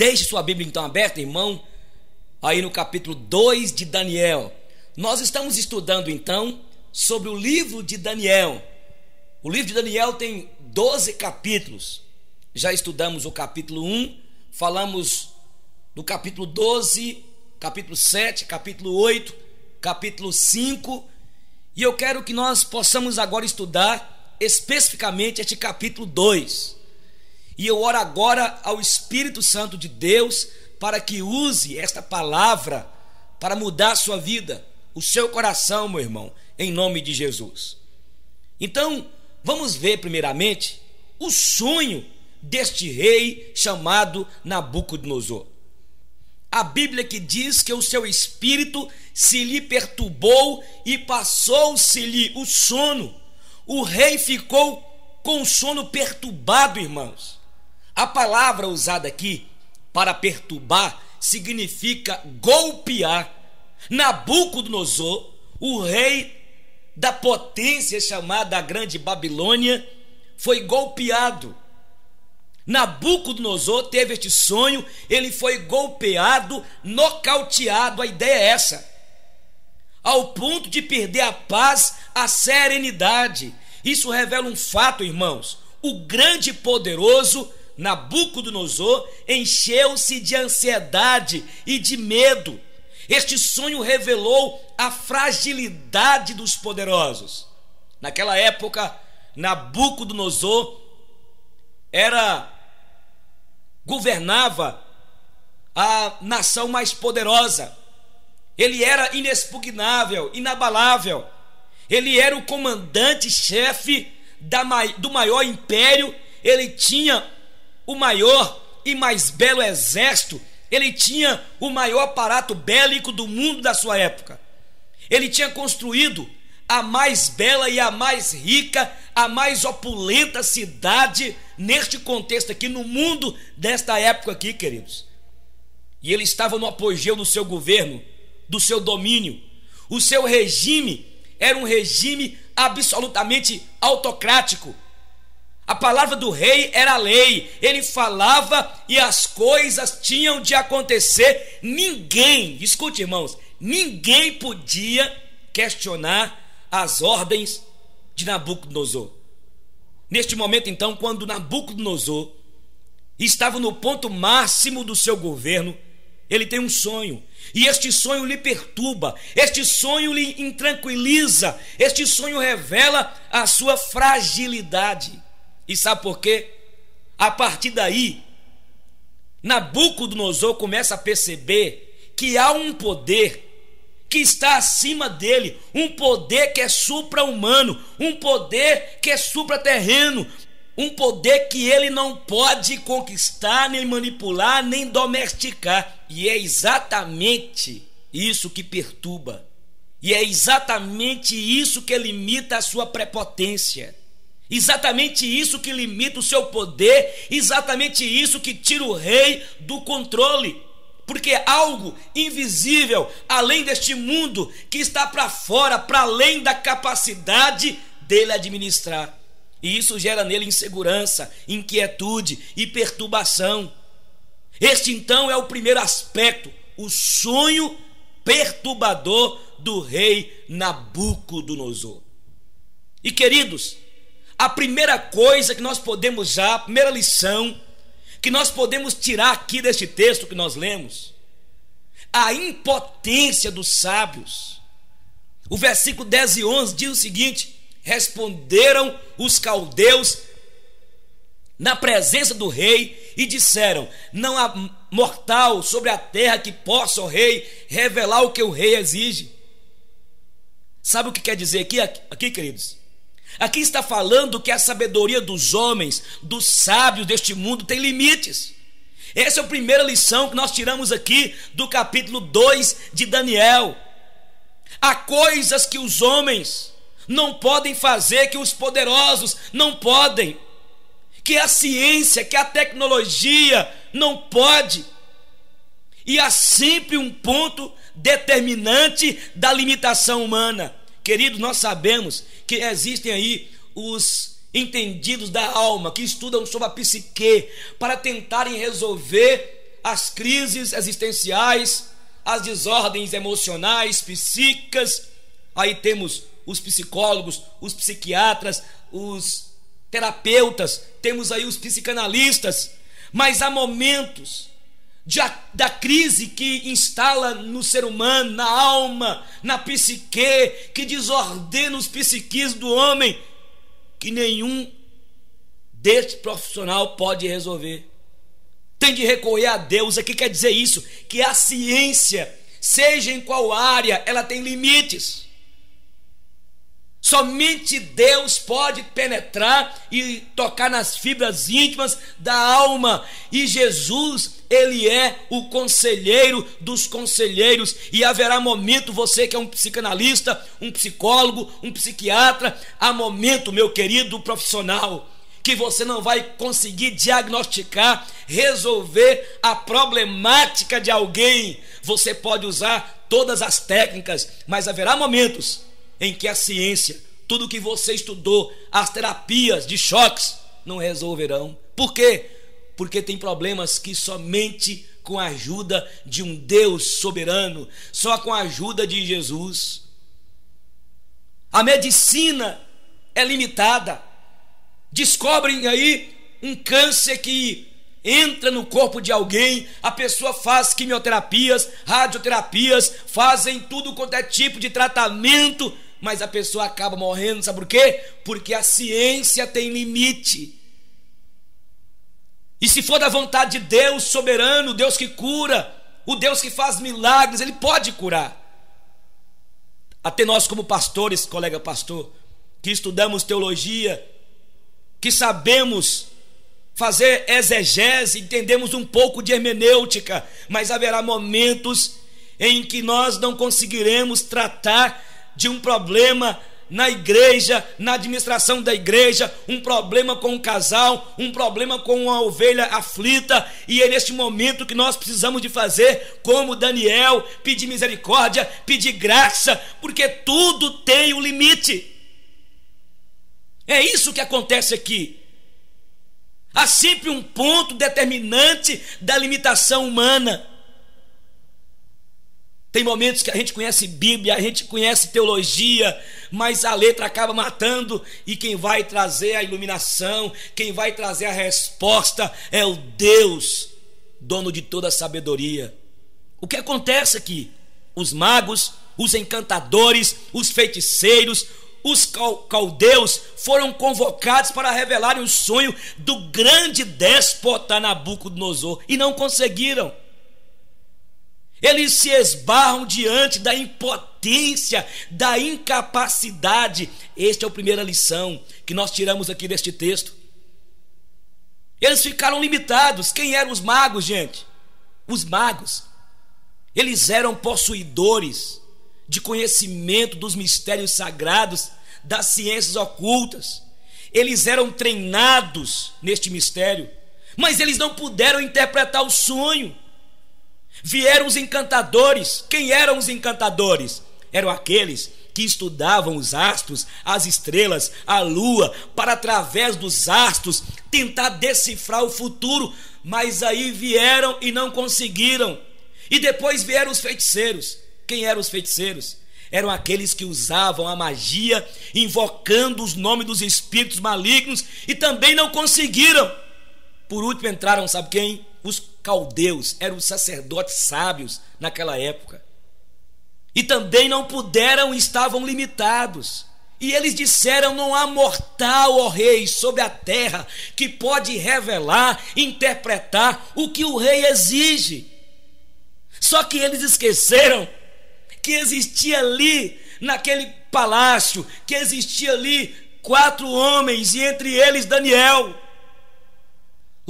Deixe sua Bíblia então aberta, irmão, aí no capítulo 2 de Daniel. Nós estamos estudando então sobre o livro de Daniel. O livro de Daniel tem 12 capítulos. Já estudamos o capítulo 1, falamos do capítulo 12, capítulo 7, capítulo 8, capítulo 5. E eu quero que nós possamos agora estudar especificamente este capítulo 2. E eu oro agora ao Espírito Santo de Deus para que use esta palavra para mudar a sua vida, o seu coração, meu irmão, em nome de Jesus. Então, vamos ver primeiramente o sonho deste rei chamado Nabucodonosor. A Bíblia que diz que o seu espírito se lhe perturbou e passou-se-lhe o sono. O rei ficou com o sono perturbado, irmãos. A palavra usada aqui para perturbar significa golpear. Nabucodonosor, o rei da potência chamada a Grande Babilônia, foi golpeado. Nabucodonosor teve este sonho, ele foi golpeado, nocauteado, a ideia é essa. Ao ponto de perder a paz, a serenidade. Isso revela um fato, irmãos. O grande poderoso Nabucodonosor encheu-se de ansiedade e de medo. Este sonho revelou a fragilidade dos poderosos. Naquela época, Nabucodonosor era governava a nação mais poderosa. Ele era inexpugnável, inabalável. Ele era o comandante-chefe do maior império. Ele tinha o maior e mais belo exército, ele tinha o maior aparato bélico do mundo da sua época. Ele tinha construído a mais bela e a mais rica, a mais opulenta cidade neste contexto aqui, no mundo desta época aqui, queridos. E ele estava no apogeu do seu governo, do seu domínio. O seu regime era um regime absolutamente autocrático, a palavra do rei era lei. Ele falava e as coisas tinham de acontecer. Ninguém, escute irmãos, ninguém podia questionar as ordens de Nabucodonosor. Neste momento, então, quando Nabucodonosor estava no ponto máximo do seu governo, ele tem um sonho. E este sonho lhe perturba, este sonho lhe intranquiliza, este sonho revela a sua fragilidade. E sabe por quê? A partir daí, Nabucodonosor começa a perceber que há um poder que está acima dele, um poder que é supra-humano, um poder que é supra-terreno, um poder que ele não pode conquistar, nem manipular, nem domesticar. E é exatamente isso que perturba. E é exatamente isso que limita a sua prepotência. Exatamente isso que limita o seu poder, exatamente isso que tira o rei do controle. Porque algo invisível, além deste mundo, que está para fora, para além da capacidade dele administrar. E isso gera nele insegurança, inquietude e perturbação. Este então é o primeiro aspecto, o sonho perturbador do rei Nabucodonosor. E queridos, a primeira coisa que nós podemos já, a primeira lição que nós podemos tirar aqui deste texto que nós lemos, a impotência dos sábios. O versículo 10 e 11 diz o seguinte: Responderam os caldeus na presença do rei e disseram: Não há mortal sobre a terra que possa o rei revelar o que o rei exige. Sabe o que quer dizer aqui, aqui queridos? Aqui está falando que a sabedoria dos homens, dos sábios deste mundo, tem limites. Essa é a primeira lição que nós tiramos aqui do capítulo 2 de Daniel. Há coisas que os homens não podem fazer, que os poderosos não podem, que a ciência, que a tecnologia não pode. E há sempre um ponto determinante da limitação humana. Querido, nós sabemos que existem aí os entendidos da alma que estudam sobre a psique para tentarem resolver as crises existenciais, as desordens emocionais, psíquicas. Aí temos os psicólogos, os psiquiatras, os terapeutas, temos aí os psicanalistas, mas há momentos de, da crise que instala no ser humano, na alma, na psique, que desordena os psiquis do homem, que nenhum deste profissional pode resolver. Tem de recorrer a Deus. Aqui quer dizer isso: que a ciência, seja em qual área, ela tem limites. Somente Deus pode penetrar e tocar nas fibras íntimas da alma. E Jesus, ele é o conselheiro dos conselheiros. E haverá momento, você que é um psicanalista, um psicólogo, um psiquiatra, há momento, meu querido profissional, que você não vai conseguir diagnosticar, resolver a problemática de alguém. Você pode usar todas as técnicas, mas haverá momentos em que a ciência, tudo que você estudou, as terapias de choques, não resolverão. Por quê? Porque tem problemas que somente com a ajuda de um Deus soberano, só com a ajuda de Jesus. A medicina é limitada. Descobrem aí um câncer que entra no corpo de alguém, a pessoa faz quimioterapias, radioterapias, fazem tudo quanto é tipo de tratamento mas a pessoa acaba morrendo, sabe por quê? Porque a ciência tem limite. E se for da vontade de Deus soberano, Deus que cura, o Deus que faz milagres, ele pode curar. Até nós, como pastores, colega pastor, que estudamos teologia, que sabemos fazer exegese, entendemos um pouco de hermenêutica, mas haverá momentos em que nós não conseguiremos tratar de um problema na igreja, na administração da igreja, um problema com o casal, um problema com uma ovelha aflita, e é neste momento que nós precisamos de fazer como Daniel, pedir misericórdia, pedir graça, porque tudo tem um limite. É isso que acontece aqui. Há sempre um ponto determinante da limitação humana. Tem momentos que a gente conhece Bíblia, a gente conhece teologia, mas a letra acaba matando, e quem vai trazer a iluminação, quem vai trazer a resposta é o Deus, dono de toda a sabedoria. O que acontece aqui? Os magos, os encantadores, os feiticeiros, os caldeus foram convocados para revelarem o sonho do grande déspota Nabucodonosor e não conseguiram. Eles se esbarram diante da impotência, da incapacidade. Esta é a primeira lição que nós tiramos aqui deste texto. Eles ficaram limitados. Quem eram os magos, gente? Os magos. Eles eram possuidores de conhecimento dos mistérios sagrados, das ciências ocultas. Eles eram treinados neste mistério, mas eles não puderam interpretar o sonho. Vieram os encantadores. Quem eram os encantadores? Eram aqueles que estudavam os astros, as estrelas, a lua, para através dos astros tentar decifrar o futuro. Mas aí vieram e não conseguiram. E depois vieram os feiticeiros. Quem eram os feiticeiros? Eram aqueles que usavam a magia, invocando os nomes dos espíritos malignos e também não conseguiram. Por último entraram, sabe quem? Os caldeus, eram sacerdotes sábios naquela época. E também não puderam estavam limitados. E eles disseram: Não há mortal, ó rei, sobre a terra que pode revelar, interpretar o que o rei exige. Só que eles esqueceram que existia ali, naquele palácio, que existia ali quatro homens, e entre eles Daniel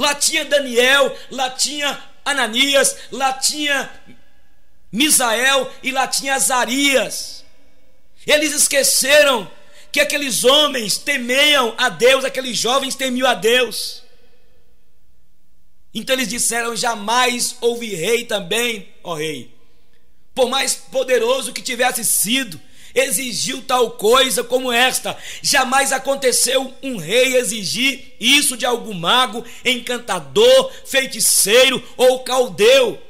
Lá tinha Daniel, lá tinha Ananias, lá tinha Misael e lá tinha Azarias. Eles esqueceram que aqueles homens temeiam a Deus, aqueles jovens temiam a Deus. Então eles disseram: Jamais houve rei também, ó rei. Por mais poderoso que tivesse sido, exigiu tal coisa como esta. Jamais aconteceu um rei exigir isso de algum mago, encantador, feiticeiro ou caldeu.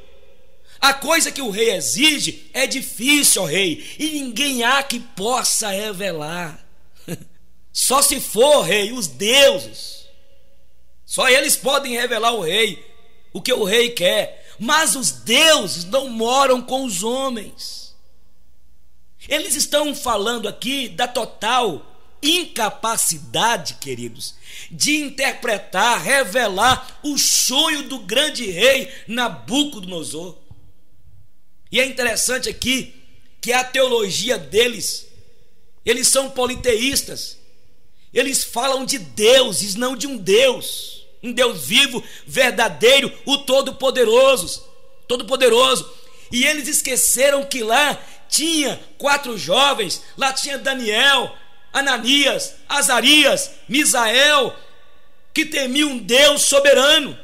A coisa que o rei exige é difícil, ó rei, e ninguém há que possa revelar. Só se for, rei, os deuses. Só eles podem revelar o rei o que o rei quer. Mas os deuses não moram com os homens. Eles estão falando aqui da total incapacidade, queridos, de interpretar, revelar o sonho do grande rei Nabucodonosor. E é interessante aqui que a teologia deles, eles são politeístas. Eles falam de deuses, não de um Deus, um Deus vivo, verdadeiro, o Todo-Poderoso, Todo-Poderoso. E eles esqueceram que lá tinha quatro jovens, lá tinha Daniel, Ananias, Azarias, Misael, que temiam um Deus soberano.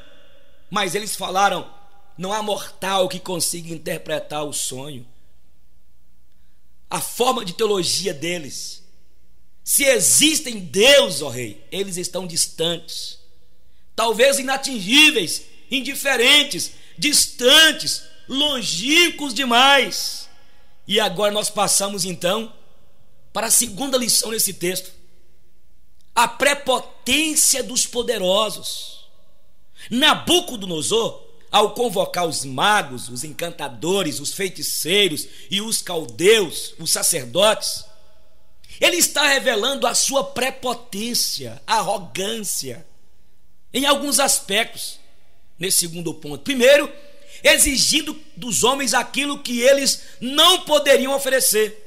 Mas eles falaram: não há mortal que consiga interpretar o sonho. A forma de teologia deles. Se existem Deus, ó rei, eles estão distantes, talvez inatingíveis, indiferentes, distantes, longínquos demais. E agora nós passamos então para a segunda lição nesse texto: a prepotência dos poderosos. Nabucodonosor, ao convocar os magos, os encantadores, os feiticeiros e os caldeus, os sacerdotes, ele está revelando a sua prepotência, arrogância, em alguns aspectos, nesse segundo ponto. Primeiro, exigindo dos homens aquilo que eles não poderiam oferecer.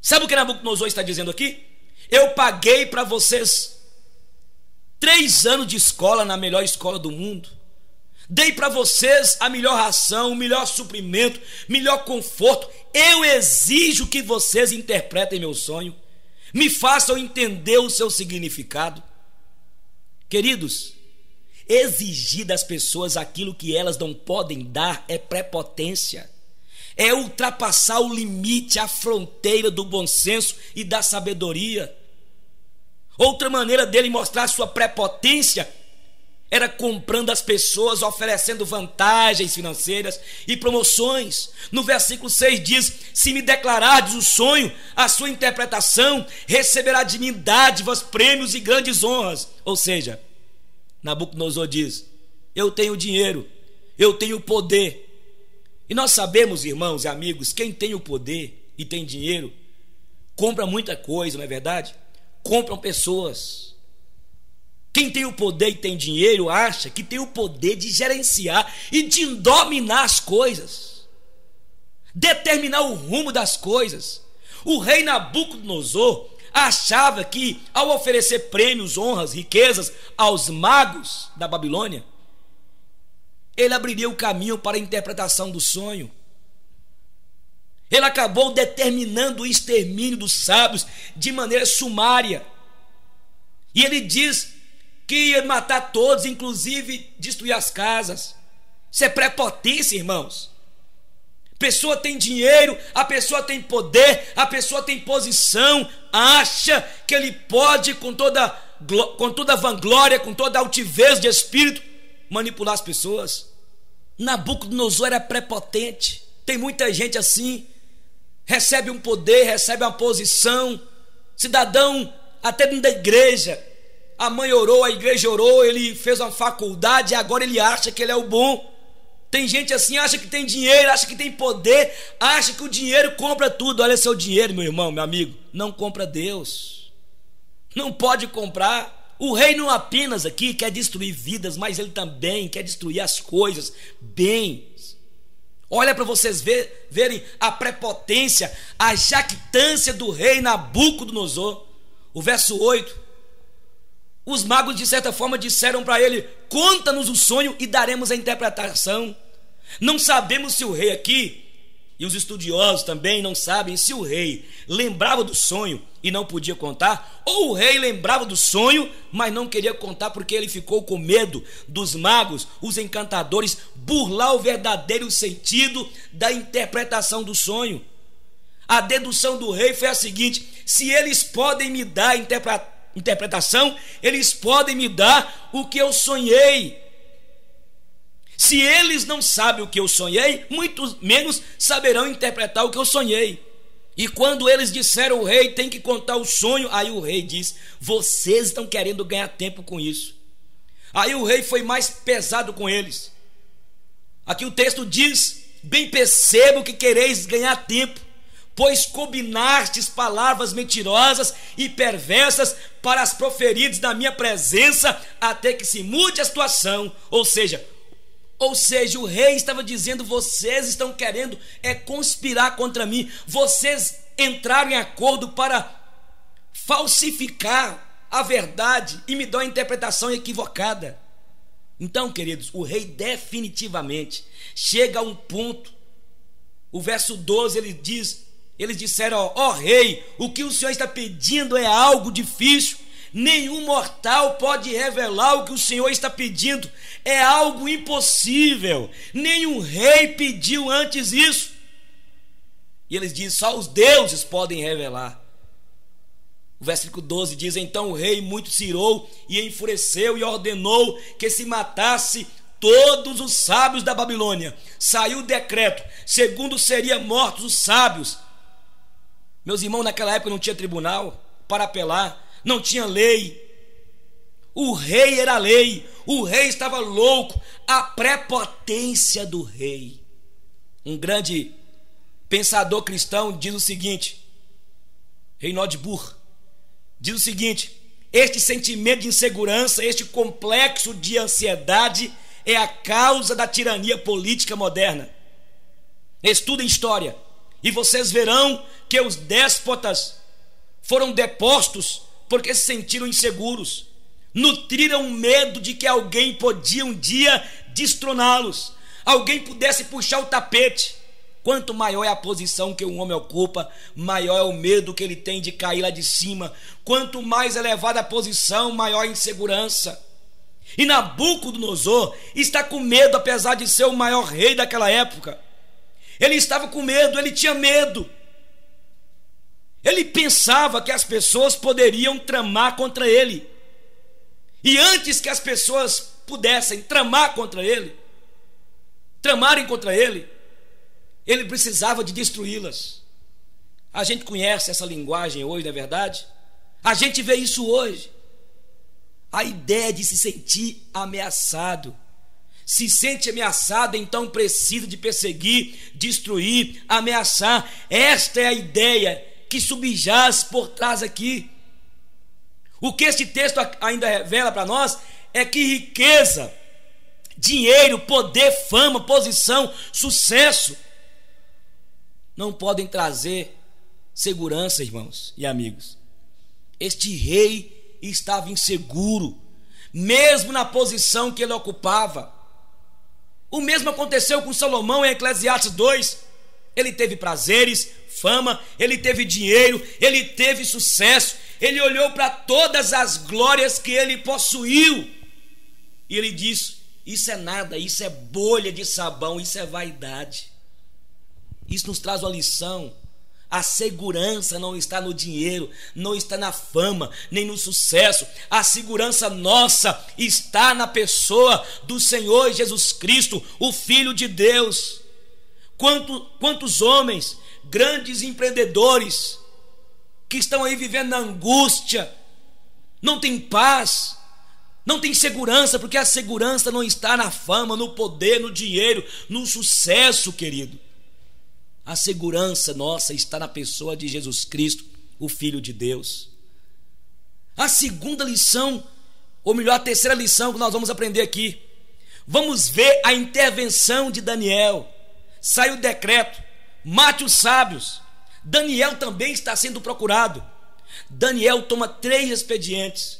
Sabe o que Nabucodonosor está dizendo aqui? Eu paguei para vocês três anos de escola na melhor escola do mundo. Dei para vocês a melhor ração, o melhor suprimento, melhor conforto. Eu exijo que vocês interpretem meu sonho, me façam entender o seu significado. Queridos, Exigir das pessoas aquilo que elas não podem dar é prepotência. É ultrapassar o limite, a fronteira do bom senso e da sabedoria. Outra maneira dele mostrar sua prepotência era comprando as pessoas, oferecendo vantagens financeiras e promoções. No versículo 6 diz: Se me declarardes o sonho, a sua interpretação, receberá de mim dádivas, prêmios e grandes honras. Ou seja, Nabucodonosor diz: Eu tenho dinheiro, eu tenho poder. E nós sabemos, irmãos e amigos, quem tem o poder e tem dinheiro, compra muita coisa, não é verdade? Compram pessoas. Quem tem o poder e tem dinheiro acha que tem o poder de gerenciar e de dominar as coisas, determinar o rumo das coisas. O rei Nabucodonosor achava que, ao oferecer prêmios, honras, riquezas aos magos da Babilônia, ele abriria o caminho para a interpretação do sonho. Ele acabou determinando o extermínio dos sábios de maneira sumária. E ele diz que ia matar todos, inclusive destruir as casas. Isso é prepotência, irmãos. Pessoa tem dinheiro, a pessoa tem poder, a pessoa tem posição, acha que ele pode com toda com toda vanglória, com toda altivez de espírito manipular as pessoas. Nabucodonosor era é prepotente. Tem muita gente assim, recebe um poder, recebe uma posição, cidadão até dentro da igreja. A mãe orou, a igreja orou, ele fez uma faculdade e agora ele acha que ele é o bom. Tem gente assim, acha que tem dinheiro, acha que tem poder, acha que o dinheiro compra tudo. Olha seu dinheiro, meu irmão, meu amigo. Não compra Deus. Não pode comprar. O rei não apenas aqui quer destruir vidas, mas ele também quer destruir as coisas, bens. Olha para vocês ver, verem a prepotência, a jactância do rei Nabucodonosor. O verso 8 os magos, de certa forma, disseram para ele: Conta-nos o sonho e daremos a interpretação. Não sabemos se o rei aqui, e os estudiosos também não sabem se o rei lembrava do sonho e não podia contar, ou o rei lembrava do sonho, mas não queria contar porque ele ficou com medo dos magos, os encantadores, burlar o verdadeiro sentido da interpretação do sonho. A dedução do rei foi a seguinte: se eles podem me dar a interpretação interpretação, eles podem me dar o que eu sonhei. Se eles não sabem o que eu sonhei, muito menos saberão interpretar o que eu sonhei. E quando eles disseram o rei tem que contar o sonho, aí o rei diz: vocês estão querendo ganhar tempo com isso. Aí o rei foi mais pesado com eles. Aqui o texto diz: bem percebo que quereis ganhar tempo pois combinastes palavras mentirosas e perversas para as proferidas na minha presença, até que se mude a situação. Ou seja, ou seja, o rei estava dizendo: vocês estão querendo é conspirar contra mim. Vocês entraram em acordo para falsificar a verdade e me dão a interpretação equivocada. Então, queridos, o rei definitivamente chega a um ponto. O verso 12 ele diz: eles disseram: Ó oh, rei, o que o senhor está pedindo é algo difícil. Nenhum mortal pode revelar o que o Senhor está pedindo. É algo impossível. Nenhum rei pediu antes isso. E eles dizem: só os deuses podem revelar. O versículo 12 diz: Então o rei muito se irou e enfureceu e ordenou que se matasse todos os sábios da Babilônia. Saiu o decreto, segundo seriam mortos os sábios meus irmãos, naquela época não tinha tribunal para apelar, não tinha lei. O rei era lei, o rei estava louco, a prepotência do rei. Um grande pensador cristão diz o seguinte: Reinald Burr diz o seguinte: este sentimento de insegurança, este complexo de ansiedade é a causa da tirania política moderna. Estuda história. E vocês verão que os déspotas foram depostos porque se sentiram inseguros, nutriram medo de que alguém podia um dia destroná-los, alguém pudesse puxar o tapete. Quanto maior é a posição que um homem ocupa, maior é o medo que ele tem de cair lá de cima. Quanto mais elevada a posição, maior a insegurança. E Nabucodonosor está com medo, apesar de ser o maior rei daquela época. Ele estava com medo, ele tinha medo. Ele pensava que as pessoas poderiam tramar contra ele. E antes que as pessoas pudessem tramar contra ele, tramarem contra ele, ele precisava de destruí-las. A gente conhece essa linguagem hoje, não é verdade? A gente vê isso hoje. A ideia de se sentir ameaçado se sente ameaçado, então precisa de perseguir, destruir, ameaçar. Esta é a ideia que subjaz por trás aqui. O que este texto ainda revela para nós é que riqueza, dinheiro, poder, fama, posição, sucesso não podem trazer segurança, irmãos e amigos. Este rei estava inseguro, mesmo na posição que ele ocupava. O mesmo aconteceu com Salomão em Eclesiastes 2. Ele teve prazeres, fama, ele teve dinheiro, ele teve sucesso, ele olhou para todas as glórias que ele possuiu. E ele disse: Isso é nada, isso é bolha de sabão, isso é vaidade. Isso nos traz uma lição a segurança não está no dinheiro, não está na fama, nem no sucesso. A segurança nossa está na pessoa do Senhor Jesus Cristo, o Filho de Deus. Quanto, quantos homens, grandes empreendedores, que estão aí vivendo na angústia, não tem paz, não tem segurança, porque a segurança não está na fama, no poder, no dinheiro, no sucesso, querido. A segurança nossa está na pessoa de Jesus Cristo, o Filho de Deus. A segunda lição, ou melhor, a terceira lição que nós vamos aprender aqui. Vamos ver a intervenção de Daniel. Sai o decreto, mate os sábios. Daniel também está sendo procurado. Daniel toma três expedientes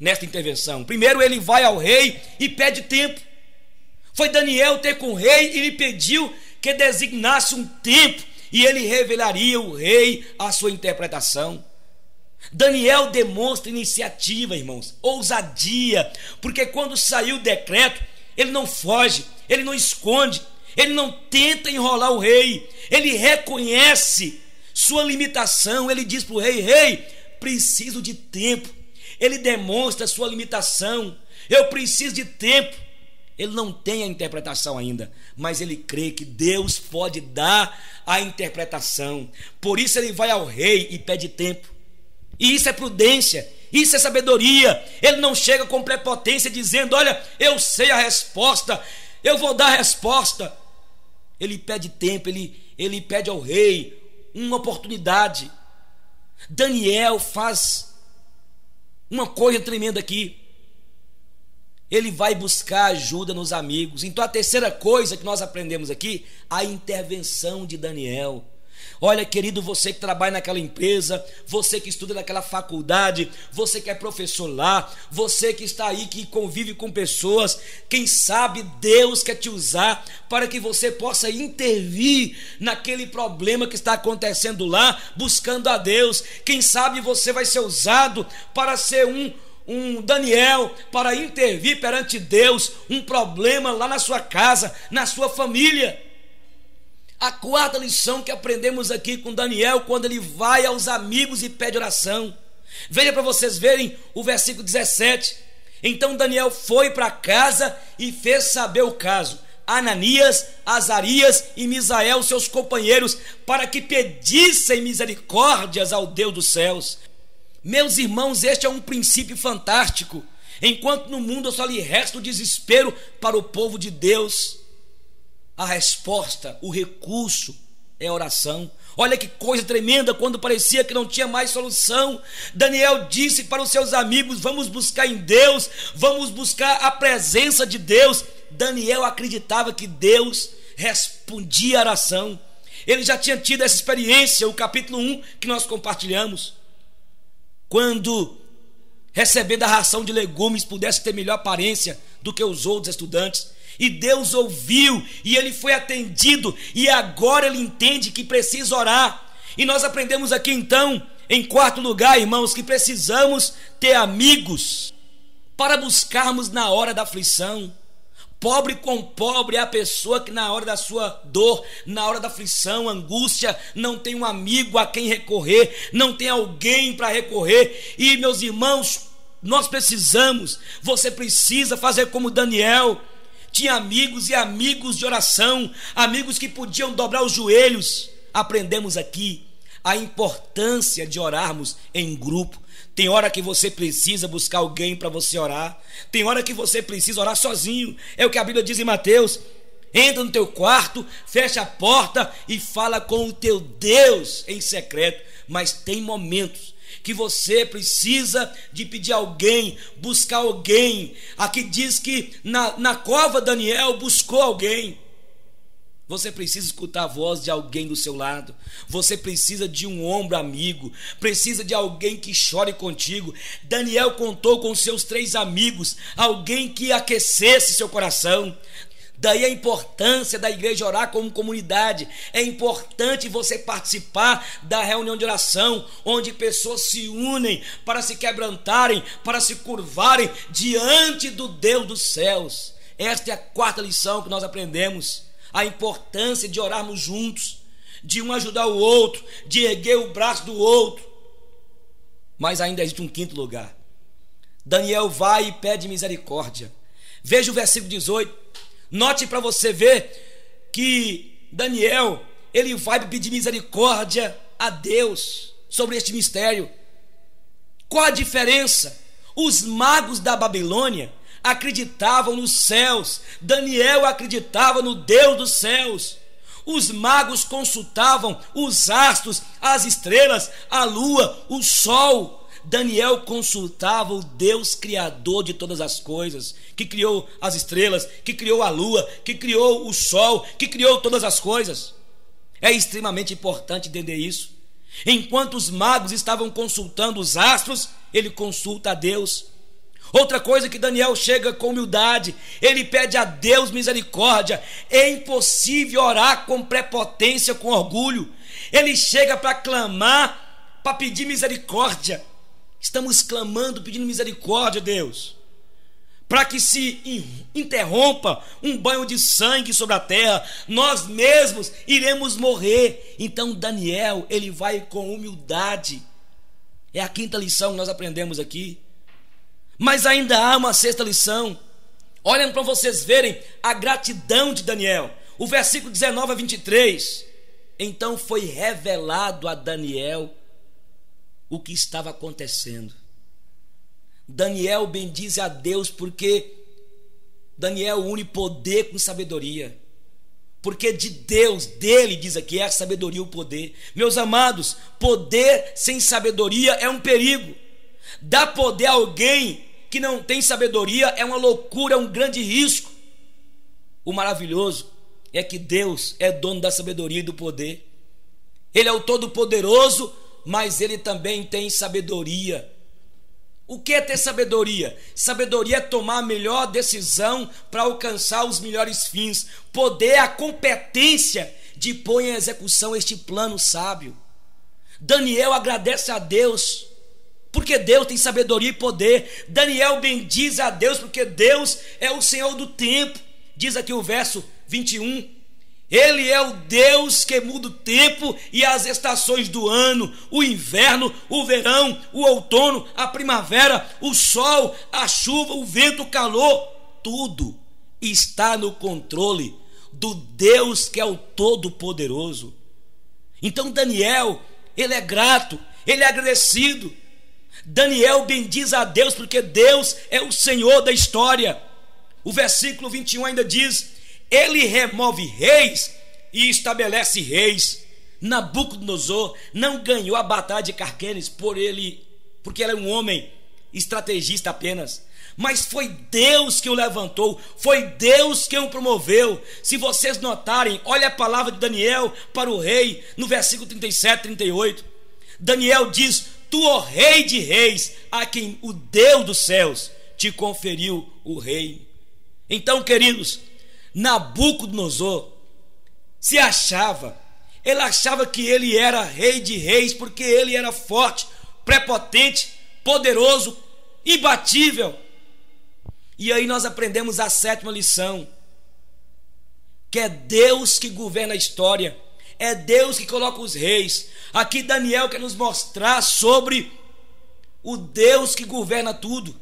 nesta intervenção. Primeiro, ele vai ao rei e pede tempo. Foi Daniel ter com o rei e lhe pediu que designasse um tempo e ele revelaria o rei a sua interpretação. Daniel demonstra iniciativa, irmãos, ousadia, porque quando saiu o decreto, ele não foge, ele não esconde, ele não tenta enrolar o rei, ele reconhece sua limitação, ele diz para o rei: Rei, preciso de tempo. Ele demonstra sua limitação, eu preciso de tempo ele não tem a interpretação ainda, mas ele crê que Deus pode dar a interpretação. Por isso ele vai ao rei e pede tempo. E isso é prudência, isso é sabedoria. Ele não chega com prepotência dizendo: Olha, eu sei a resposta, eu vou dar a resposta. Ele pede tempo, ele, ele pede ao rei uma oportunidade. Daniel faz uma coisa tremenda aqui. Ele vai buscar ajuda nos amigos. Então a terceira coisa que nós aprendemos aqui, a intervenção de Daniel. Olha, querido, você que trabalha naquela empresa, você que estuda naquela faculdade, você que é professor lá, você que está aí, que convive com pessoas, quem sabe Deus quer te usar para que você possa intervir naquele problema que está acontecendo lá, buscando a Deus. Quem sabe você vai ser usado para ser um um Daniel para intervir perante Deus um problema lá na sua casa, na sua família. A quarta lição que aprendemos aqui com Daniel, quando ele vai aos amigos e pede oração. Veja para vocês verem o versículo 17. Então Daniel foi para casa e fez saber o caso. Ananias, Azarias e Misael, seus companheiros, para que pedissem misericórdias ao Deus dos céus. Meus irmãos, este é um princípio fantástico. Enquanto no mundo só lhe resta o desespero para o povo de Deus, a resposta, o recurso é oração. Olha que coisa tremenda quando parecia que não tinha mais solução. Daniel disse para os seus amigos: Vamos buscar em Deus, vamos buscar a presença de Deus. Daniel acreditava que Deus respondia a oração. Ele já tinha tido essa experiência, o capítulo 1 que nós compartilhamos quando recebendo a ração de legumes pudesse ter melhor aparência do que os outros estudantes. E Deus ouviu e ele foi atendido e agora ele entende que precisa orar. E nós aprendemos aqui então, em quarto lugar, irmãos, que precisamos ter amigos para buscarmos na hora da aflição Pobre com pobre é a pessoa que na hora da sua dor, na hora da aflição, angústia, não tem um amigo a quem recorrer, não tem alguém para recorrer. E meus irmãos, nós precisamos, você precisa fazer como Daniel. Tinha amigos e amigos de oração, amigos que podiam dobrar os joelhos. Aprendemos aqui a importância de orarmos em grupo. Tem hora que você precisa buscar alguém para você orar. Tem hora que você precisa orar sozinho. É o que a Bíblia diz em Mateus. Entra no teu quarto, fecha a porta e fala com o teu Deus em secreto. Mas tem momentos que você precisa de pedir alguém, buscar alguém. Aqui diz que na, na cova Daniel buscou alguém. Você precisa escutar a voz de alguém do seu lado. Você precisa de um ombro amigo. Precisa de alguém que chore contigo. Daniel contou com seus três amigos, alguém que aquecesse seu coração. Daí a importância da igreja orar como comunidade. É importante você participar da reunião de oração, onde pessoas se unem para se quebrantarem, para se curvarem diante do Deus dos céus. Esta é a quarta lição que nós aprendemos a importância de orarmos juntos, de um ajudar o outro, de erguer o braço do outro. Mas ainda existe um quinto lugar. Daniel vai e pede misericórdia. Veja o versículo 18. Note para você ver que Daniel, ele vai pedir misericórdia a Deus sobre este mistério. Qual a diferença? Os magos da Babilônia acreditavam nos céus, Daniel acreditava no Deus dos céus. Os magos consultavam os astros, as estrelas, a lua, o sol. Daniel consultava o Deus criador de todas as coisas, que criou as estrelas, que criou a lua, que criou o sol, que criou todas as coisas. É extremamente importante entender isso. Enquanto os magos estavam consultando os astros, ele consulta a Deus. Outra coisa que Daniel chega com humildade, ele pede a Deus misericórdia. É impossível orar com prepotência, com orgulho. Ele chega para clamar, para pedir misericórdia. Estamos clamando, pedindo misericórdia, Deus. Para que se interrompa um banho de sangue sobre a terra, nós mesmos iremos morrer. Então Daniel, ele vai com humildade. É a quinta lição que nós aprendemos aqui. Mas ainda há uma sexta lição. Olhem para vocês verem a gratidão de Daniel. O versículo 19 a 23. Então foi revelado a Daniel o que estava acontecendo. Daniel bendize a Deus porque Daniel une poder com sabedoria. Porque de Deus, dele, diz aqui, é a sabedoria e o poder. Meus amados, poder sem sabedoria é um perigo. Dá poder a alguém que não tem sabedoria é uma loucura, é um grande risco. O maravilhoso é que Deus é dono da sabedoria e do poder. Ele é o todo-poderoso, mas ele também tem sabedoria. O que é ter sabedoria? Sabedoria é tomar a melhor decisão para alcançar os melhores fins. Poder é a competência de pôr em execução este plano sábio. Daniel agradece a Deus porque Deus tem sabedoria e poder. Daniel bendiz a Deus, porque Deus é o Senhor do tempo. Diz aqui o verso 21. Ele é o Deus que muda o tempo e as estações do ano, o inverno, o verão, o outono, a primavera, o sol, a chuva, o vento, o calor, tudo está no controle do Deus que é o Todo-Poderoso. Então Daniel, ele é grato, ele é agradecido, Daniel bendiz a Deus porque Deus é o Senhor da história. O versículo 21 ainda diz: Ele remove reis e estabelece reis. Nabucodonosor não ganhou a batalha de Carquenes por ele, porque ele é um homem estrategista apenas. Mas foi Deus que o levantou, foi Deus que o promoveu. Se vocês notarem, olha a palavra de Daniel para o rei no versículo 37, 38. Daniel diz: Tu, ó Rei de Reis, a quem o Deus dos céus te conferiu o reino. Então, queridos, Nabucodonosor se achava, ele achava que ele era rei de reis, porque ele era forte, prepotente, poderoso, imbatível. E aí nós aprendemos a sétima lição, que é Deus que governa a história. É Deus que coloca os reis. Aqui Daniel quer nos mostrar sobre o Deus que governa tudo.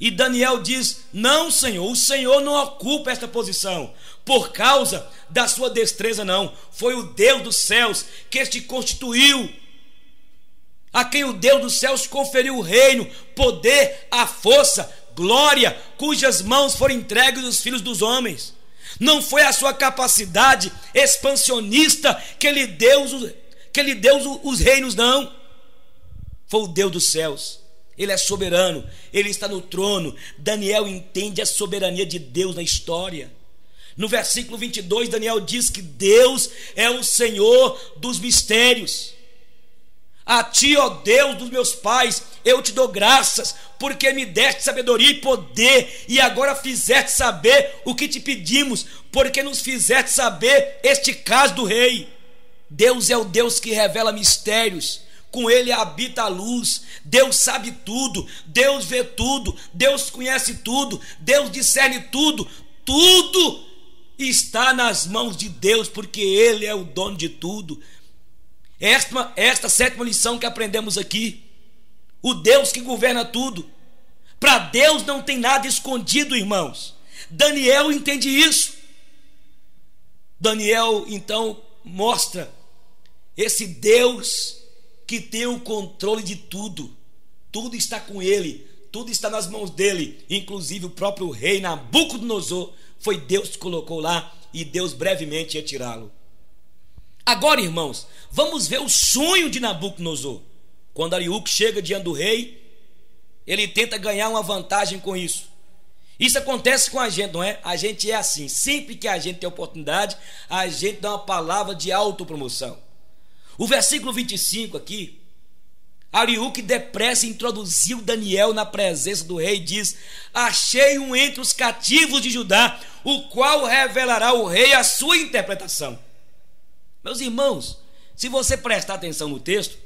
E Daniel diz: Não, Senhor, o Senhor não ocupa esta posição por causa da sua destreza, não. Foi o Deus dos céus que te constituiu, a quem o Deus dos céus conferiu o reino, poder, a força, glória, cujas mãos foram entregues os filhos dos homens não foi a sua capacidade expansionista que lhe deu, que lhe deu os reinos, não. Foi o Deus dos céus. Ele é soberano, ele está no trono. Daniel entende a soberania de Deus na história. No versículo 22, Daniel diz que Deus é o Senhor dos mistérios. A ti, ó Deus dos meus pais, eu te dou graças, porque me deste sabedoria e poder, e agora fizeste saber o que te pedimos, porque nos fizeste saber este caso do rei. Deus é o Deus que revela mistérios, com ele habita a luz. Deus sabe tudo, Deus vê tudo, Deus conhece tudo, Deus discerne tudo. Tudo está nas mãos de Deus, porque ele é o dono de tudo. Esta, esta sétima lição que aprendemos aqui, o Deus que governa tudo, para Deus não tem nada escondido, irmãos. Daniel entende isso. Daniel então mostra esse Deus que tem o controle de tudo, tudo está com ele, tudo está nas mãos dele, inclusive o próprio rei Nabucodonosor. Foi Deus que colocou lá e Deus brevemente ia tirá-lo. Agora, irmãos, vamos ver o sonho de Nabucodonosor. Quando Ariúque chega diante do rei, ele tenta ganhar uma vantagem com isso. Isso acontece com a gente, não é? A gente é assim. Sempre que a gente tem oportunidade, a gente dá uma palavra de autopromoção. O versículo 25 aqui, Ariúque depressa introduziu Daniel na presença do rei e diz: Achei um entre os cativos de Judá, o qual revelará ao rei a sua interpretação. Meus irmãos, se você prestar atenção no texto,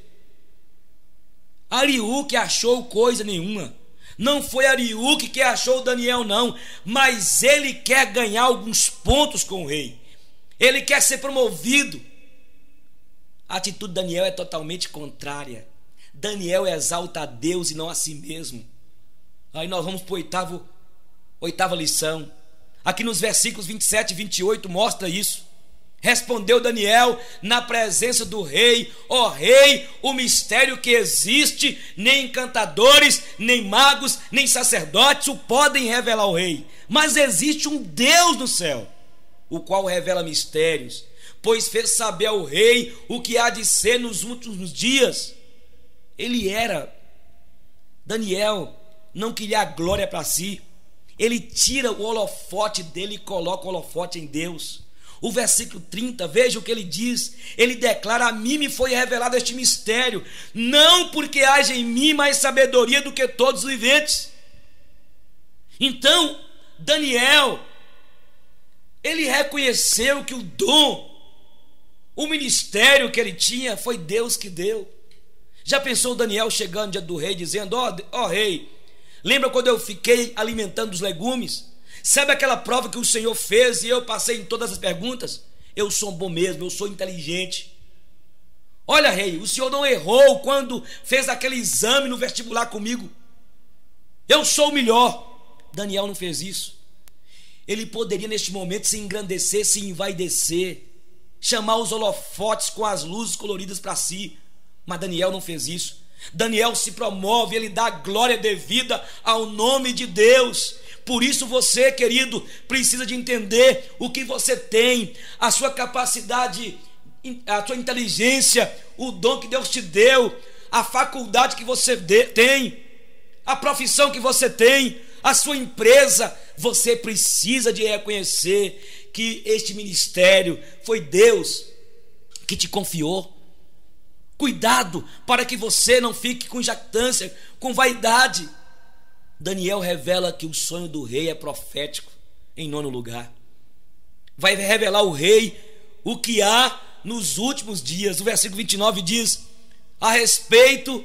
que achou coisa nenhuma. Não foi Ariú que achou Daniel, não, mas ele quer ganhar alguns pontos com o rei. Ele quer ser promovido. A atitude de Daniel é totalmente contrária. Daniel exalta a Deus e não a si mesmo. Aí nós vamos para a oitava lição. Aqui nos versículos 27 e 28 mostra isso. Respondeu Daniel na presença do rei: Ó oh, rei, o mistério que existe, nem encantadores, nem magos, nem sacerdotes o podem revelar ao rei. Mas existe um Deus no céu, o qual revela mistérios, pois fez saber ao rei o que há de ser nos últimos dias. Ele era. Daniel não queria a glória para si. Ele tira o holofote dele e coloca o holofote em Deus. O versículo 30, veja o que ele diz. Ele declara: A mim me foi revelado este mistério, não porque haja em mim mais sabedoria do que todos os viventes. Então, Daniel, ele reconheceu que o dom, o ministério que ele tinha, foi Deus que deu. Já pensou Daniel chegando diante do rei, dizendo: Ó oh, oh, rei, lembra quando eu fiquei alimentando os legumes? Sabe aquela prova que o Senhor fez e eu passei em todas as perguntas? Eu sou bom mesmo, eu sou inteligente. Olha, rei, o Senhor não errou quando fez aquele exame no vestibular comigo. Eu sou o melhor. Daniel não fez isso. Ele poderia neste momento se engrandecer, se envaidecer, chamar os holofotes com as luzes coloridas para si, mas Daniel não fez isso. Daniel se promove, ele dá glória devida ao nome de Deus. Por isso você, querido, precisa de entender o que você tem, a sua capacidade, a sua inteligência, o dom que Deus te deu, a faculdade que você tem, a profissão que você tem, a sua empresa, você precisa de reconhecer que este ministério foi Deus que te confiou. Cuidado para que você não fique com jactância, com vaidade. Daniel revela que o sonho do rei é profético, em nono lugar. Vai revelar o rei o que há nos últimos dias. O versículo 29 diz: a respeito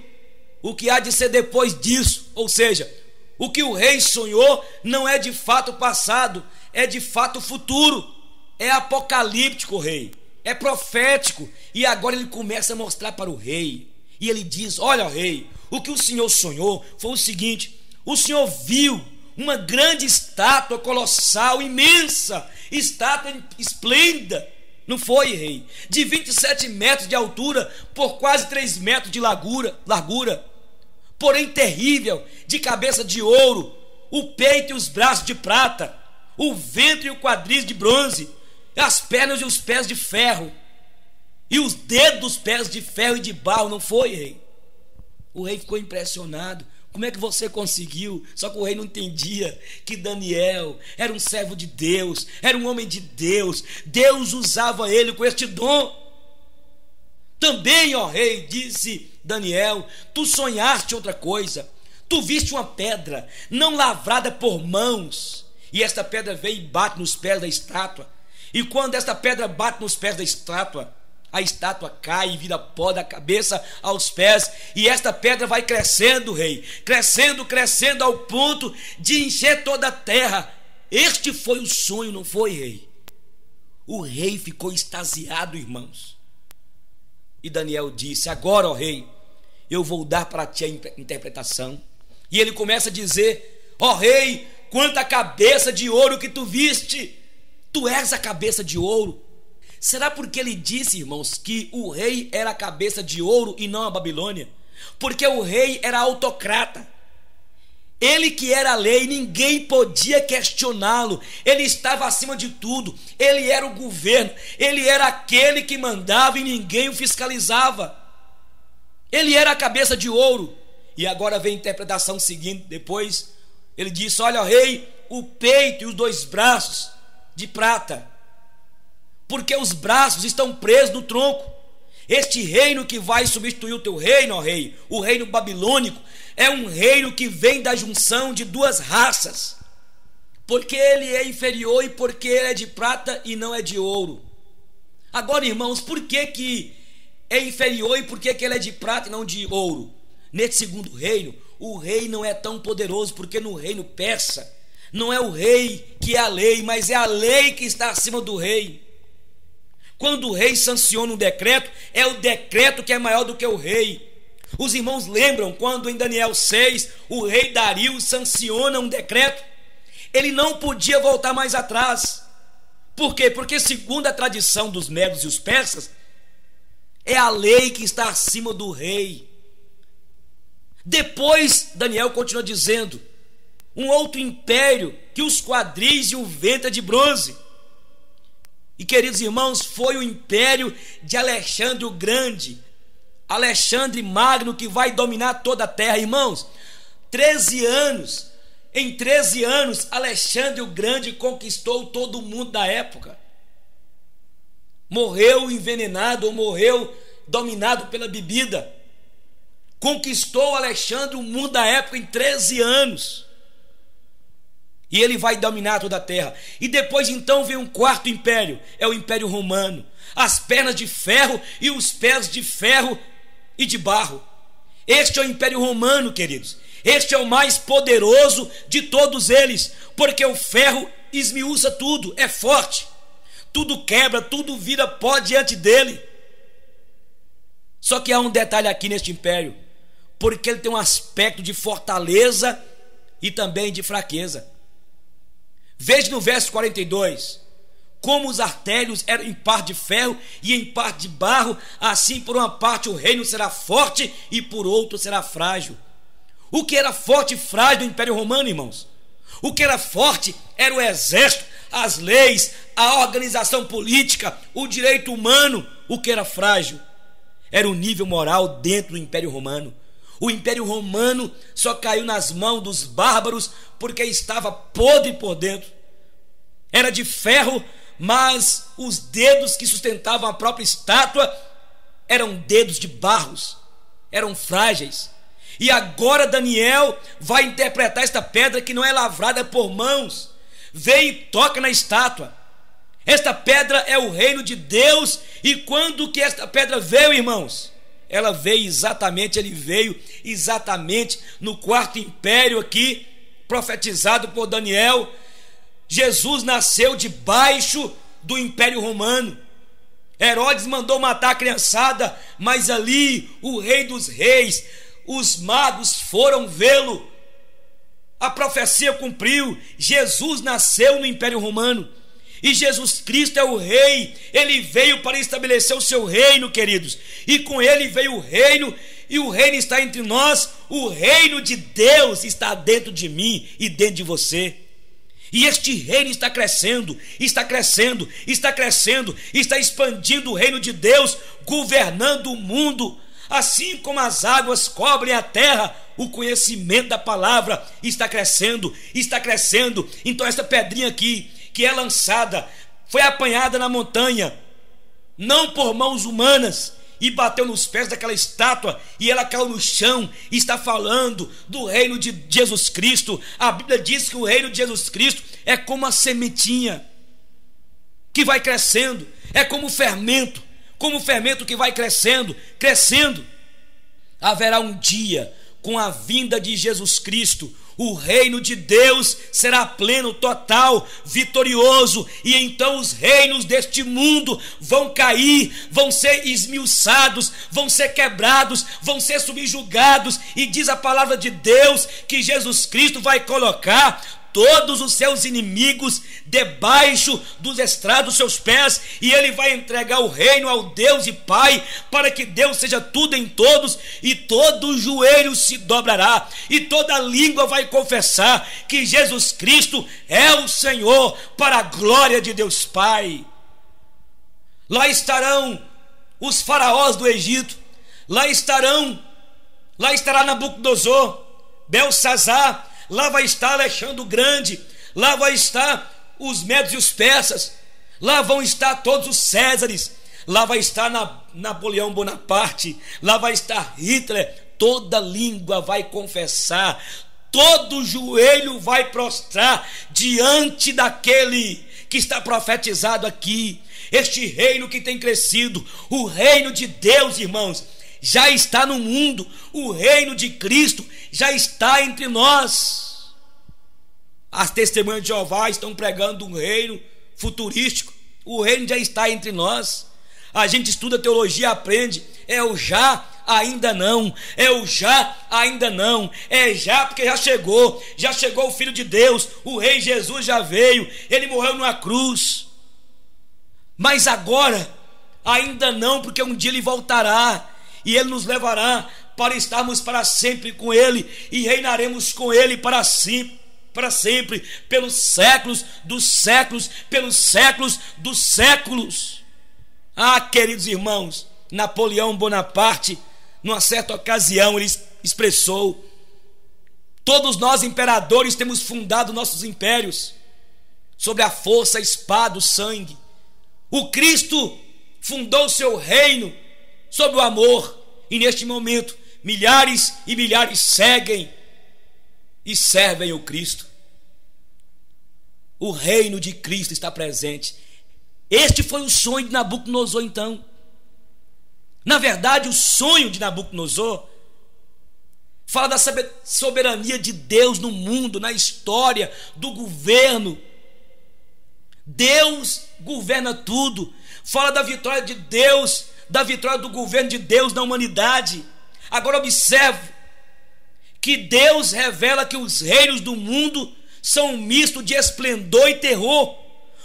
o que há de ser depois disso, ou seja, o que o rei sonhou não é de fato passado, é de fato futuro. É apocalíptico, rei. É profético. E agora ele começa a mostrar para o rei. E ele diz: Olha, rei, o que o senhor sonhou foi o seguinte: o Senhor viu uma grande estátua colossal, imensa, estátua esplêndida. Não foi, rei? De 27 metros de altura por quase 3 metros de largura, largura. Porém terrível, de cabeça de ouro, o peito e os braços de prata, o ventre e o quadris de bronze, as pernas e os pés de ferro, e os dedos dos pés de ferro e de barro, não foi, rei? O rei ficou impressionado como é que você conseguiu? Só que o rei não entendia que Daniel era um servo de Deus, era um homem de Deus. Deus usava ele com este dom. Também, ó rei, disse Daniel, tu sonhaste outra coisa. Tu viste uma pedra não lavrada por mãos, e esta pedra vem e bate nos pés da estátua. E quando esta pedra bate nos pés da estátua, a estátua cai e vira pó da cabeça aos pés, e esta pedra vai crescendo, rei, crescendo, crescendo ao ponto de encher toda a terra. Este foi o sonho, não foi, rei? O rei ficou extasiado, irmãos. E Daniel disse: Agora, ó rei, eu vou dar para ti a interpretação. E ele começa a dizer: Ó rei, quanta cabeça de ouro que tu viste! Tu és a cabeça de ouro. Será porque ele disse, irmãos, que o rei era a cabeça de ouro e não a Babilônia? Porque o rei era autocrata. Ele que era a lei, ninguém podia questioná-lo. Ele estava acima de tudo. Ele era o governo. Ele era aquele que mandava e ninguém o fiscalizava. Ele era a cabeça de ouro. E agora vem a interpretação seguinte depois. Ele disse: Olha, rei, o peito e os dois braços de prata porque os braços estão presos no tronco. Este reino que vai substituir o teu reino, ó rei, o reino babilônico, é um reino que vem da junção de duas raças. Porque ele é inferior e porque ele é de prata e não é de ouro. Agora, irmãos, por que, que é inferior e por que, que ele é de prata e não de ouro? Nesse segundo reino, o rei não é tão poderoso, porque no reino persa, não é o rei que é a lei, mas é a lei que está acima do rei. Quando o rei sanciona um decreto, é o decreto que é maior do que o rei. Os irmãos lembram quando em Daniel 6 o rei Dario sanciona um decreto? Ele não podia voltar mais atrás. Por quê? Porque, segundo a tradição dos medos e os persas, é a lei que está acima do rei. Depois, Daniel continua dizendo: um outro império que os quadris e o ventre é de bronze e queridos irmãos, foi o império de Alexandre o Grande, Alexandre Magno que vai dominar toda a terra, irmãos. 13 anos, em 13 anos, Alexandre o Grande conquistou todo o mundo da época. Morreu envenenado ou morreu dominado pela bebida. Conquistou Alexandre o mundo da época em 13 anos. E ele vai dominar toda a terra. E depois então vem um quarto império, é o Império Romano. As pernas de ferro e os pés de ferro e de barro. Este é o Império Romano, queridos. Este é o mais poderoso de todos eles, porque o ferro esmiuça tudo, é forte. Tudo quebra, tudo vira pó diante dele. Só que há um detalhe aqui neste império, porque ele tem um aspecto de fortaleza e também de fraqueza. Veja no verso 42 como os artérios eram em parte de ferro e em parte de barro, assim por uma parte o reino será forte e por outro será frágil. O que era forte e frágil no Império Romano, irmãos? O que era forte era o exército, as leis, a organização política, o direito humano. O que era frágil era o nível moral dentro do Império Romano. O Império Romano só caiu nas mãos dos bárbaros porque estava podre por dentro. Era de ferro, mas os dedos que sustentavam a própria estátua eram dedos de barros, eram frágeis. E agora Daniel vai interpretar esta pedra que não é lavrada por mãos. Vem e toca na estátua. Esta pedra é o reino de Deus. E quando que esta pedra veio, irmãos? ela veio exatamente, ele veio exatamente no quarto império aqui, profetizado por Daniel. Jesus nasceu debaixo do império romano. Herodes mandou matar a criançada, mas ali o rei dos reis, os magos foram vê-lo. A profecia cumpriu, Jesus nasceu no império romano. E Jesus Cristo é o Rei, ele veio para estabelecer o seu reino, queridos, e com ele veio o reino, e o reino está entre nós, o reino de Deus está dentro de mim e dentro de você. E este reino está crescendo, está crescendo, está crescendo, está expandindo o reino de Deus, governando o mundo. Assim como as águas cobrem a terra, o conhecimento da palavra está crescendo, está crescendo. Então, essa pedrinha aqui, que é lançada, foi apanhada na montanha, não por mãos humanas, e bateu nos pés daquela estátua, e ela caiu no chão, e está falando do reino de Jesus Cristo. A Bíblia diz que o reino de Jesus Cristo é como a sementinha que vai crescendo, é como o fermento, como o fermento que vai crescendo, crescendo. Haverá um dia com a vinda de Jesus Cristo, o reino de Deus será pleno, total, vitorioso, e então os reinos deste mundo vão cair, vão ser esmiuçados, vão ser quebrados, vão ser subjugados, e diz a palavra de Deus que Jesus Cristo vai colocar todos os seus inimigos debaixo dos estrados seus pés, e ele vai entregar o reino ao Deus e Pai, para que Deus seja tudo em todos, e todo joelho se dobrará, e toda língua vai confessar que Jesus Cristo é o Senhor, para a glória de Deus Pai. Lá estarão os faraós do Egito, lá estarão, lá estará Nabucodonosor, Belsazar, lá vai estar Alexandre o Grande, lá vai estar os Medos e os Persas, lá vão estar todos os Césares, lá vai estar Napoleão Bonaparte, lá vai estar Hitler, toda língua vai confessar, todo joelho vai prostrar diante daquele que está profetizado aqui, este reino que tem crescido, o reino de Deus, irmãos já está no mundo, o reino de Cristo já está entre nós. As testemunhas de Jeová estão pregando um reino futurístico, o reino já está entre nós. A gente estuda teologia, aprende, é o já, ainda não, é o já, ainda não, é já porque já chegou, já chegou o Filho de Deus, o Rei Jesus já veio, ele morreu numa cruz. Mas agora, ainda não, porque um dia ele voltará e ele nos levará para estarmos para sempre com ele e reinaremos com ele para sempre para sempre, pelos séculos dos séculos, pelos séculos dos séculos. Ah, queridos irmãos, Napoleão Bonaparte, numa certa ocasião, ele expressou: Todos nós, imperadores, temos fundado nossos impérios sobre a força, a espada, o sangue. O Cristo fundou seu reino sobre o amor. E neste momento, milhares e milhares seguem e servem o Cristo. O reino de Cristo está presente. Este foi o sonho de Nabucodonosor, então. Na verdade, o sonho de Nabucodonosor fala da soberania de Deus no mundo, na história, do governo. Deus governa tudo. Fala da vitória de Deus da vitória do governo de Deus na humanidade. Agora observe que Deus revela que os reinos do mundo são um misto de esplendor e terror.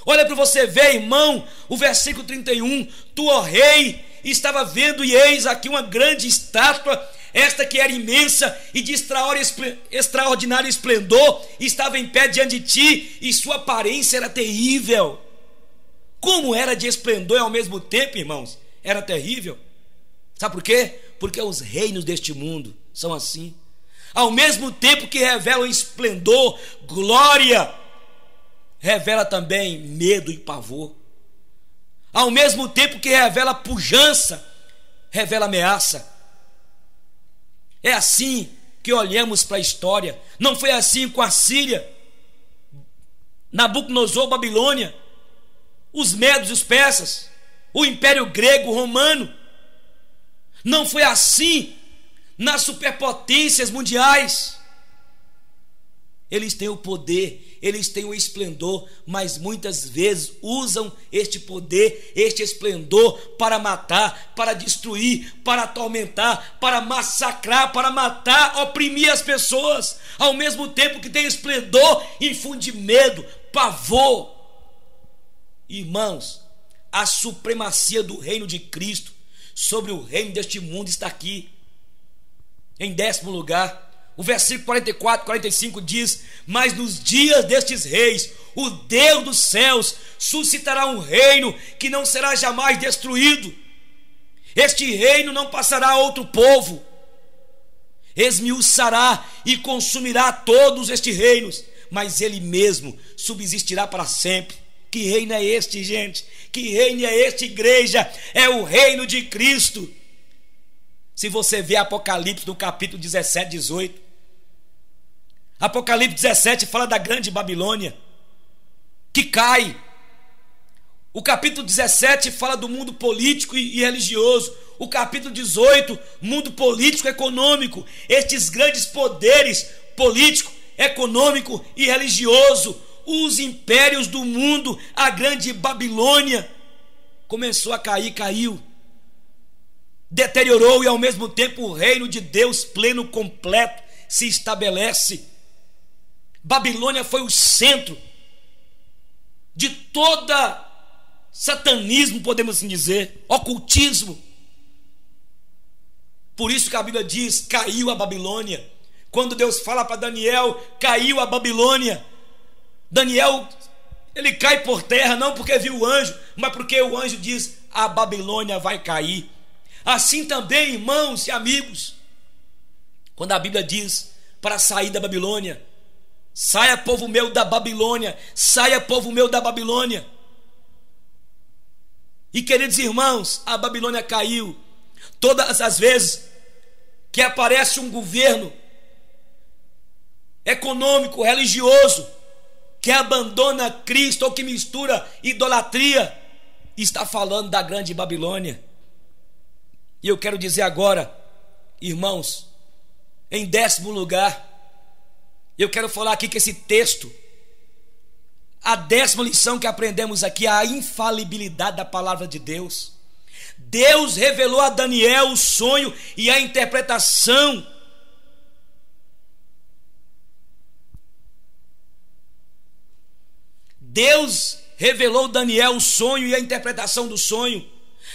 Olha para você ver, irmão, o versículo 31. Tu, ó rei, estava vendo, e eis aqui uma grande estátua, esta que era imensa e de extraordinário esplendor, estava em pé diante de ti, e sua aparência era terrível. Como era de esplendor ao mesmo tempo, irmãos? era terrível. Sabe por quê? Porque os reinos deste mundo são assim. Ao mesmo tempo que revelam esplendor, glória, revela também medo e pavor. Ao mesmo tempo que revela pujança, revela ameaça. É assim que olhamos para a história. Não foi assim com a Síria, Nabucodonosor, Babilônia, os medos e os persas o Império Grego, Romano. Não foi assim nas superpotências mundiais. Eles têm o poder, eles têm o esplendor, mas muitas vezes usam este poder, este esplendor para matar, para destruir, para atormentar, para massacrar, para matar, oprimir as pessoas. Ao mesmo tempo que tem esplendor, infunde medo, pavor. Irmãos, a supremacia do reino de Cristo sobre o reino deste mundo está aqui. Em décimo lugar, o versículo 44, 45 diz: Mas nos dias destes reis, o Deus dos céus suscitará um reino que não será jamais destruído. Este reino não passará a outro povo, esmiuçará e consumirá todos estes reinos, mas ele mesmo subsistirá para sempre. Que reino é este, gente? Que reino é este, igreja? É o reino de Cristo. Se você vê Apocalipse no capítulo 17, 18, Apocalipse 17 fala da grande Babilônia que cai. O capítulo 17 fala do mundo político e religioso. O capítulo 18, mundo político e econômico. Estes grandes poderes político, econômico e religioso os impérios do mundo, a grande Babilônia, começou a cair, caiu. Deteriorou e ao mesmo tempo o reino de Deus pleno, completo, se estabelece. Babilônia foi o centro de toda satanismo, podemos assim dizer, ocultismo. Por isso que a Bíblia diz: caiu a Babilônia. Quando Deus fala para Daniel, caiu a Babilônia. Daniel, ele cai por terra, não porque viu o anjo, mas porque o anjo diz: a Babilônia vai cair. Assim também, irmãos e amigos, quando a Bíblia diz para sair da Babilônia, saia povo meu da Babilônia, saia povo meu da Babilônia. E queridos irmãos, a Babilônia caiu. Todas as vezes que aparece um governo econômico, religioso, que abandona Cristo ou que mistura idolatria, está falando da grande Babilônia. E eu quero dizer agora, irmãos, em décimo lugar, eu quero falar aqui que esse texto, a décima lição que aprendemos aqui é a infalibilidade da palavra de Deus. Deus revelou a Daniel o sonho e a interpretação Deus revelou Daniel o sonho e a interpretação do sonho.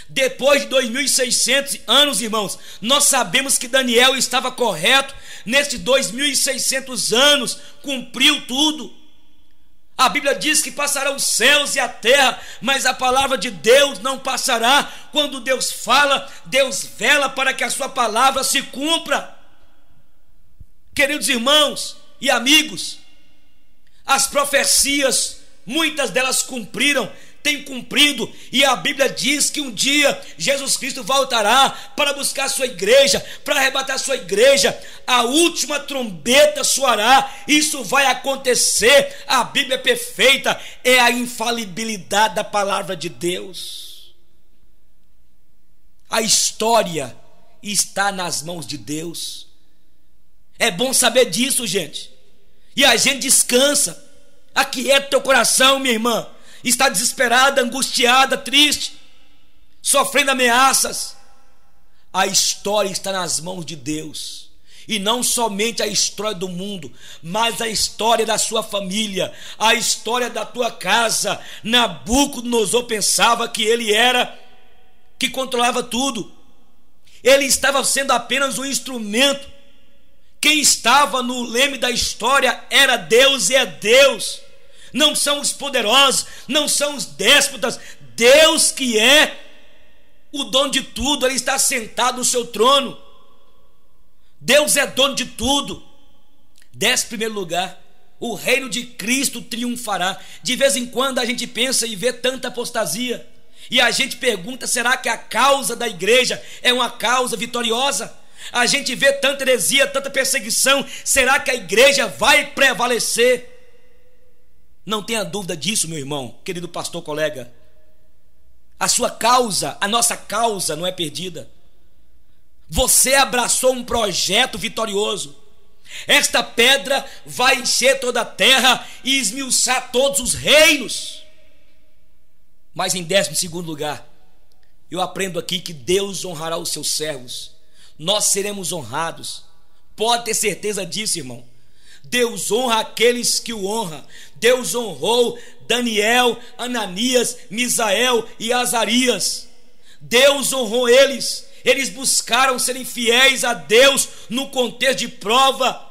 Depois de 2600 anos, irmãos, nós sabemos que Daniel estava correto. Nesses 2600 anos, cumpriu tudo. A Bíblia diz que passarão os céus e a terra, mas a palavra de Deus não passará. Quando Deus fala, Deus vela para que a sua palavra se cumpra. Queridos irmãos e amigos, as profecias Muitas delas cumpriram, têm cumprido, e a Bíblia diz que um dia Jesus Cristo voltará para buscar sua igreja, para arrebatar sua igreja. A última trombeta soará, isso vai acontecer. A Bíblia é perfeita, é a infalibilidade da palavra de Deus. A história está nas mãos de Deus. É bom saber disso, gente. E a gente descansa Aquieta teu coração, minha irmã. Está desesperada, angustiada, triste, sofrendo ameaças. A história está nas mãos de Deus. E não somente a história do mundo, mas a história da sua família, a história da tua casa. Nabucodonosor pensava que ele era, que controlava tudo. Ele estava sendo apenas um instrumento quem estava no leme da história era Deus e é Deus. Não são os poderosos, não são os déspotas. Deus que é o dono de tudo, ele está sentado no seu trono. Deus é dono de tudo. Desce primeiro lugar. O reino de Cristo triunfará. De vez em quando a gente pensa e vê tanta apostasia. E a gente pergunta: será que a causa da igreja é uma causa vitoriosa? A gente vê tanta heresia, tanta perseguição. Será que a igreja vai prevalecer? Não tenha dúvida disso, meu irmão, querido pastor, colega. A sua causa, a nossa causa não é perdida. Você abraçou um projeto vitorioso. Esta pedra vai encher toda a terra e esmiuçar todos os reinos. Mas em décimo segundo lugar, eu aprendo aqui que Deus honrará os seus servos nós seremos honrados. Pode ter certeza disso, irmão. Deus honra aqueles que o honram. Deus honrou Daniel, Ananias, Misael e Azarias. Deus honrou eles. Eles buscaram serem fiéis a Deus no contexto de prova.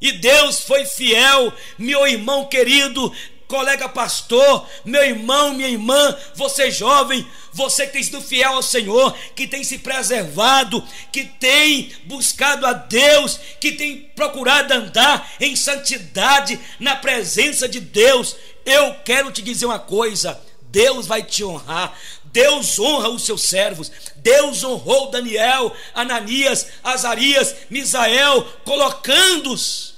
E Deus foi fiel, meu irmão querido colega pastor, meu irmão, minha irmã, você jovem, você que tem sido fiel ao Senhor, que tem se preservado, que tem buscado a Deus, que tem procurado andar em santidade na presença de Deus. Eu quero te dizer uma coisa: Deus vai te honrar. Deus honra os seus servos. Deus honrou Daniel, Ananias, Azarias, Misael, colocando-os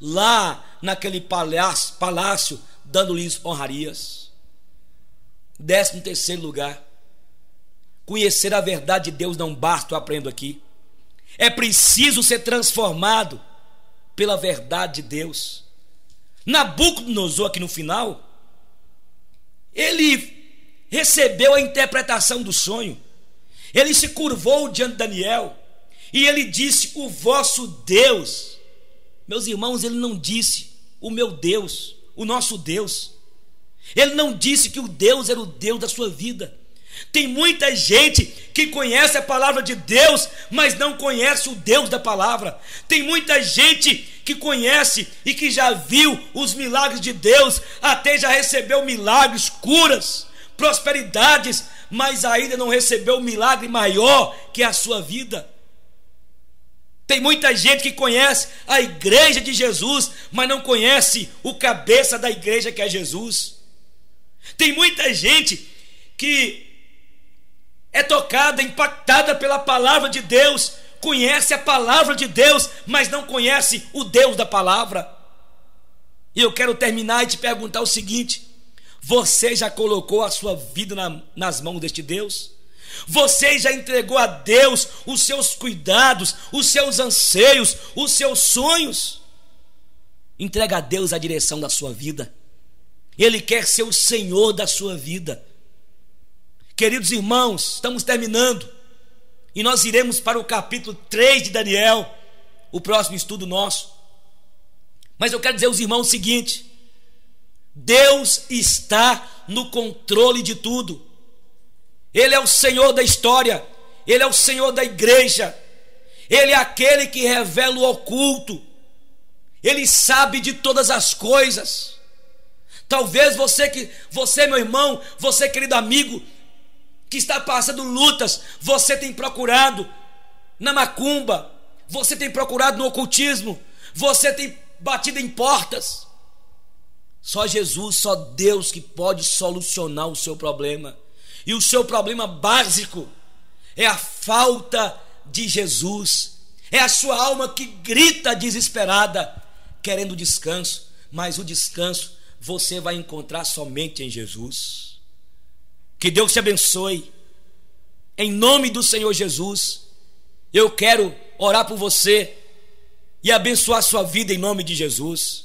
lá naquele palácio, palácio dando-lhes honrarias. Décimo terceiro lugar, conhecer a verdade de Deus não basta, eu aprendo aqui. É preciso ser transformado pela verdade de Deus. Nabucodonosor, aqui no final, ele recebeu a interpretação do sonho, ele se curvou diante de Daniel e ele disse: O vosso Deus. Meus irmãos, ele não disse: O meu Deus o nosso Deus. Ele não disse que o Deus era o Deus da sua vida. Tem muita gente que conhece a palavra de Deus, mas não conhece o Deus da palavra. Tem muita gente que conhece e que já viu os milagres de Deus, até já recebeu milagres, curas, prosperidades, mas ainda não recebeu o milagre maior que é a sua vida. Tem muita gente que conhece a igreja de Jesus, mas não conhece o cabeça da igreja que é Jesus. Tem muita gente que é tocada, impactada pela palavra de Deus, conhece a palavra de Deus, mas não conhece o Deus da palavra. E eu quero terminar e te perguntar o seguinte: você já colocou a sua vida na, nas mãos deste Deus? Você já entregou a Deus os seus cuidados, os seus anseios, os seus sonhos. Entrega a Deus a direção da sua vida. Ele quer ser o Senhor da sua vida. Queridos irmãos, estamos terminando. E nós iremos para o capítulo 3 de Daniel, o próximo estudo nosso. Mas eu quero dizer aos irmãos o seguinte: Deus está no controle de tudo. Ele é o Senhor da história, Ele é o Senhor da igreja, Ele é aquele que revela o oculto, Ele sabe de todas as coisas. Talvez você que, você, meu irmão, você, querido amigo, que está passando lutas, você tem procurado na macumba, você tem procurado no ocultismo, você tem batido em portas. Só Jesus, só Deus que pode solucionar o seu problema. E o seu problema básico é a falta de Jesus. É a sua alma que grita desesperada, querendo descanso, mas o descanso você vai encontrar somente em Jesus. Que Deus te abençoe. Em nome do Senhor Jesus, eu quero orar por você e abençoar sua vida em nome de Jesus.